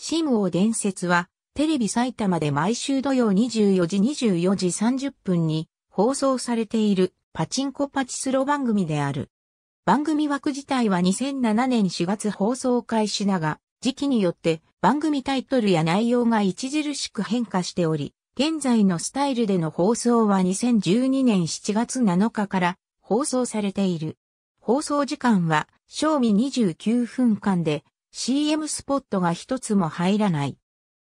新王伝説は、テレビ埼玉で毎週土曜24時24時30分に放送されているパチンコパチスロ番組である。番組枠自体は2007年4月放送開始だが、時期によって番組タイトルや内容が著しく変化しており、現在のスタイルでの放送は2012年7月7日から放送されている。放送時間は、賞味29分間で、CM スポットが一つも入らない。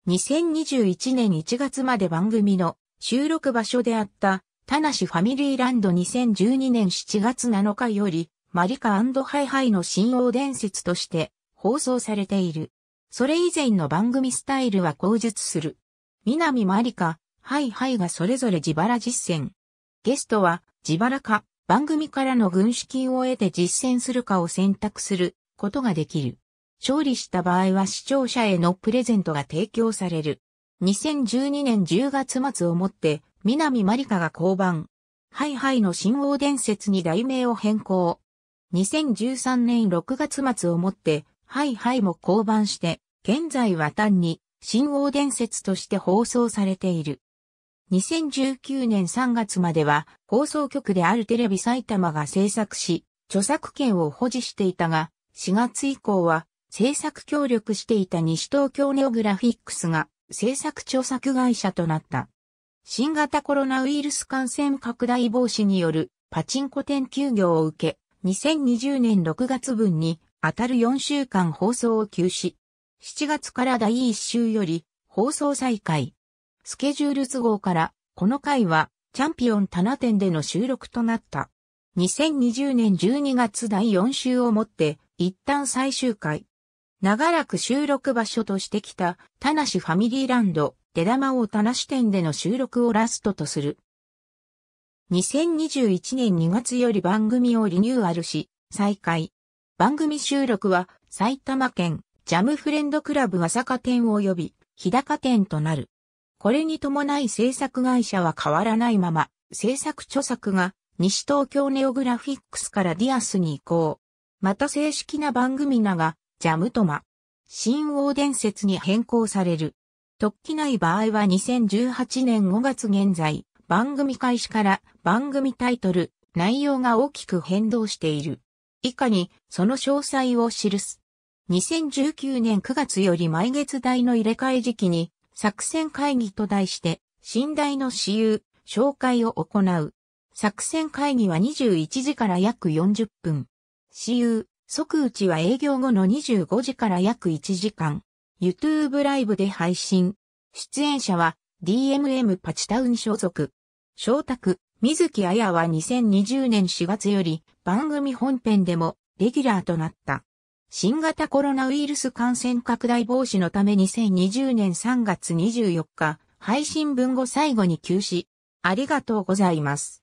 2021年1月まで番組の収録場所であった、田無ファミリーランド2012年7月7日より、マリカハイハイの新王伝説として放送されている。それ以前の番組スタイルは口述する。南マリカ、ハイハイがそれぞれ自腹実践。ゲストは自腹か、番組からの軍資金を得て実践するかを選択することができる。勝利した場合は視聴者へのプレゼントが提供される。2012年10月末をもって、南まりかが降板。ハイハイの新王伝説に題名を変更。2013年6月末をもって、ハイハイも降板して、現在は単に、新王伝説として放送されている。2019年3月までは、放送局であるテレビ埼玉が制作し、著作権を保持していたが、4月以降は、制作協力していた西東京ネオグラフィックスが制作著作会社となった。新型コロナウイルス感染拡大防止によるパチンコ店休業を受け、2020年6月分に当たる4週間放送を休止。7月から第1週より放送再開。スケジュール都合からこの回はチャンピオン棚店での収録となった。2020年12月第4週をもって一旦最終回。長らく収録場所としてきた、田無ファミリーランド、出玉を田無店での収録をラストとする。2021年2月より番組をリニューアルし、再開。番組収録は埼玉県ジャムフレンドクラブ朝霞店及び日高店となる。これに伴い制作会社は変わらないまま、制作著作が西東京ネオグラフィックスからディアスに移行。また正式な番組名がジャムトマ、新王伝説に変更される。突起ない場合は2018年5月現在、番組開始から番組タイトル、内容が大きく変動している。以下に、その詳細を記す。2019年9月より毎月代の入れ替え時期に、作戦会議と題して、新台の私有、紹介を行う。作戦会議は21時から約40分。私有、即打ちは営業後の25時から約1時間、YouTube ライブで配信。出演者は DMM パチタウン所属。翔卓、水木彩は2020年4月より番組本編でもレギュラーとなった。新型コロナウイルス感染拡大防止のため2020年3月24日、配信分後最後に休止。ありがとうございます。